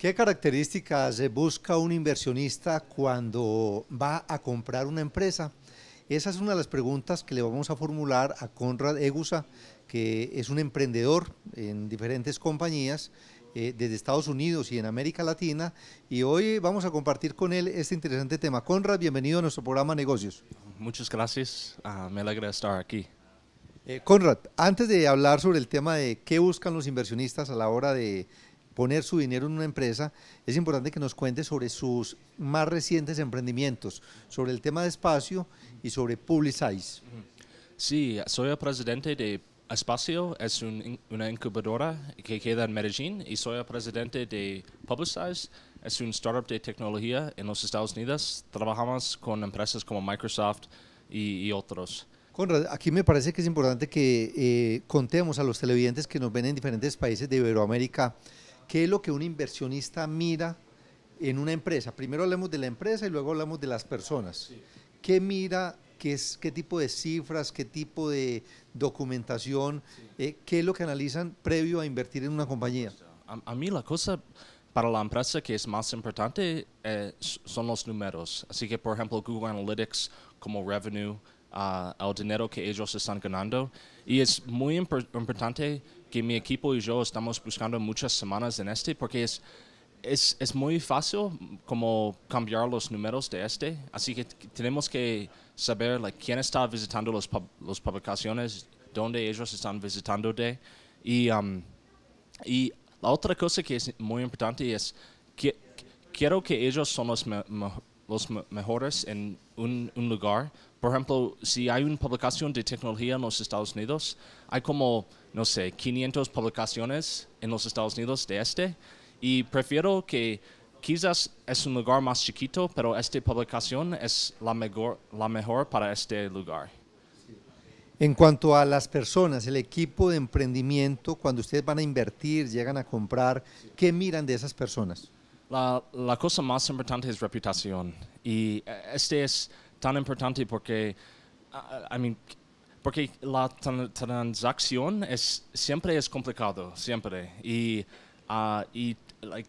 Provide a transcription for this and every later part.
¿Qué características busca un inversionista cuando va a comprar una empresa? Esa es una de las preguntas que le vamos a formular a Conrad Egusa, que es un emprendedor en diferentes compañías eh, desde Estados Unidos y en América Latina. Y hoy vamos a compartir con él este interesante tema. Conrad, bienvenido a nuestro programa Negocios. Muchas gracias. Ah, me alegra estar aquí. Eh, Conrad, antes de hablar sobre el tema de qué buscan los inversionistas a la hora de poner su dinero en una empresa, es importante que nos cuente sobre sus más recientes emprendimientos, sobre el tema de espacio y sobre Publicize. Sí, soy el presidente de Espacio, es una incubadora que queda en Medellín y soy el presidente de Publicize, es un startup de tecnología en los Estados Unidos. Trabajamos con empresas como Microsoft y, otros. Conrad, aquí me parece que es importante que eh, contemos a los televidentes que nos ven en diferentes países de Iberoamérica ¿Qué es lo que un inversionista mira en una empresa? Primero hablemos de la empresa y luego hablamos de las personas. ¿Qué mira? Qué, es, ¿Qué tipo de cifras? ¿Qué tipo de documentación? Eh, ¿Qué es lo que analizan previo a invertir en una compañía? a, mí la cosa para la empresa que es más importante eh, son los números. Así que, por ejemplo, Google Analytics como revenue, el al dinero que ellos están ganando. Y es muy importante que mi equipo y yo estamos buscando muchas semanas en este porque es, es, es, muy fácil como cambiar los números de este. Así que tenemos que saber quién está visitando las los publicaciones, dónde ellos están visitando de. Y, um, y la otra cosa que es muy importante es que quiero que ellos son los mejores, los mejores en un, lugar. Por ejemplo, si hay una publicación de tecnología en los Estados Unidos, hay como, no sé, 500 publicaciones en los Estados Unidos de este. Y prefiero que quizás es un lugar más chiquito, pero esta publicación es la mejor, la mejor para este lugar. En cuanto a las personas, el equipo de emprendimiento, cuando ustedes van a invertir, llegan a comprar, ¿qué miran de esas personas? La, cosa más importante es reputación. Y eh, este es tan importante porque, ah, I mean, porque la transacción es, siempre es complicado, siempre. Y, ah, y, like,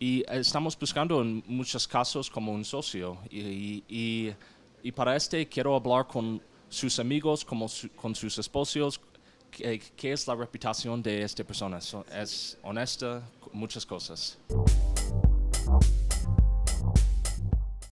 y, estamos buscando en muchos casos como un socio. Y, y, y para este quiero hablar con sus amigos, como con sus esposos, qué es la reputación de esta persona. es honesta, muchas cosas.